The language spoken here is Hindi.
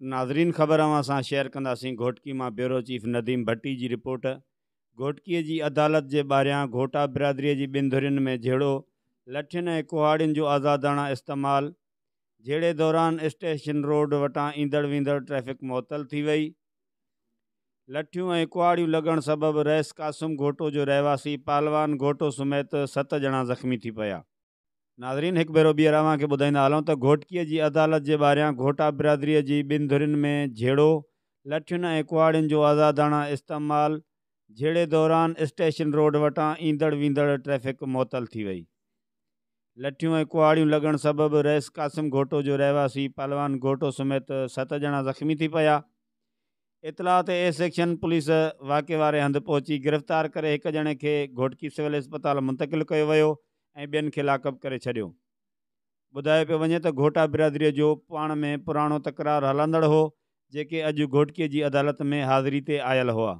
नाज़रीन ख़बर असां शेयर कंदासीं घोटकी मां ब्यूरो चीफ नदीम भट्टी जी रिपोर्ट घोटकीअ जी अदालत जे ॿाहिरियां घोटा बिरादरीअ जी ॿिनि धुरियुनि में जहिड़ो लठियुनि ऐं कुहाड़ियुनि जो आज़ादाणा इस्तेमालु जहिड़े दौरान स्टेशन रोड वटां ईंदड़ वेंदड़ ट्रैफ़िक मुत्तल थी वई लठियूं ऐं कुहाड़ियूं लॻणु सबबि रैस क़ासुम घोटो जो रहवासी पालवान घोटो समेत सत ॼणा ज़ख़्मी थी पिया नाजरीन एक भेरों बीहर अवे बुधाई हलूं तो घोटकी की अदालत के बारे घोटा बिरादरी की बिन धुरियुनि में झेड़ो लठियन ए कुहाड़ियुनि जो आजादाना इस्तेमाल जेड़े दौरान स्टेशन रोड वटा ईंदड़ वींदड़ ट्रैफ़िक मुअतल थी वही लठियूं ए कुहाड़ियूं लगन सबब रैस क़ासिम घोटो जो रहवासी पलवान घोटो समेत सत जणा ज़ख़्मी थी पाया इतलाह ए सेक्शन पुलिस वाके वारे पहुंची गिरफ़्तार करे एक जणे के घोटकी सिविल अस्पताल मुंतकिल कयो वियो ऐं ॿियनि खे लाकअप कर छॾियो ॿुधायो पियो वञे त घोटा बिरादरी जो पा में पुराना तकरार हलंदड़ हो जेके अॼु घोटकीअ जी अदालत में हाज़िरी ते आयल हुआ